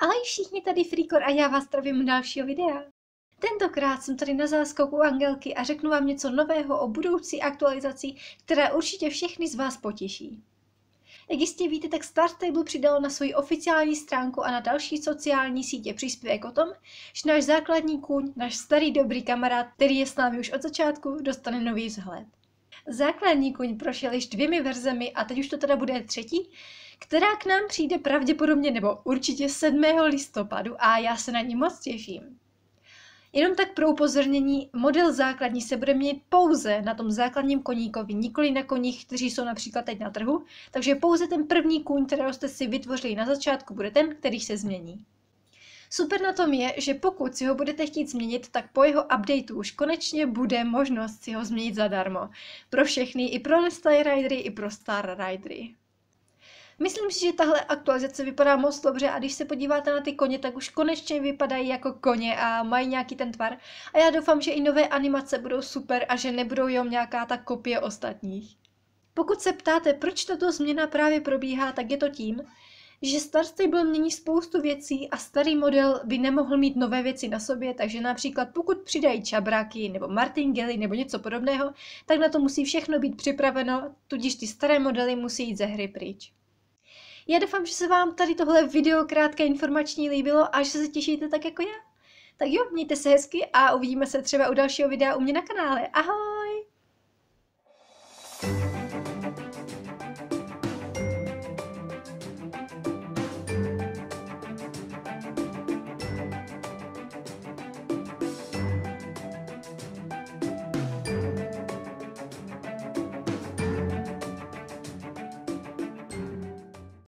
Ahoj všichni, tady Frikor a já vás zdravím u dalšího videa. Tentokrát jsem tady na záskoku Angelky a řeknu vám něco nového o budoucí aktualizaci, která určitě všechny z vás potěší. Jak jistě víte, tak Startable přidal na svoji oficiální stránku a na další sociální sítě příspěvek o tom, že náš základní kůň, náš starý dobrý kamarád, který je s námi už od začátku, dostane nový vzhled. Základní kuň prošel již dvěmi verzemi a teď už to teda bude třetí, která k nám přijde pravděpodobně nebo určitě 7. listopadu a já se na ní moc těším. Jenom tak pro upozornění, model základní se bude měnit pouze na tom základním koníkovi, nikoli na koních, kteří jsou například teď na trhu, takže pouze ten první kůň, kterého jste si vytvořili na začátku, bude ten, který se změní. Super na tom je, že pokud si ho budete chtít změnit, tak po jeho updateu už konečně bude možnost si ho změnit zadarmo. Pro všechny, i pro Lestaj Ridery, i pro Star Ridery. Myslím si, že tahle aktualizace vypadá moc dobře a když se podíváte na ty koně, tak už konečně vypadají jako koně a mají nějaký ten tvar. A já doufám, že i nové animace budou super a že nebudou jenom nějaká ta kopie ostatních. Pokud se ptáte, proč tato změna právě probíhá, tak je to tím, že starství byl mění spoustu věcí a starý model by nemohl mít nové věci na sobě, takže například pokud přidají čabráky nebo martingely nebo něco podobného, tak na to musí všechno být připraveno, tudíž ty staré modely musí jít ze hry pryč. Já doufám, že se vám tady tohle video krátké informační líbilo a že se těšíte tak jako já. Tak jo, mějte se hezky a uvidíme se třeba u dalšího videa u mě na kanále. Ahoj!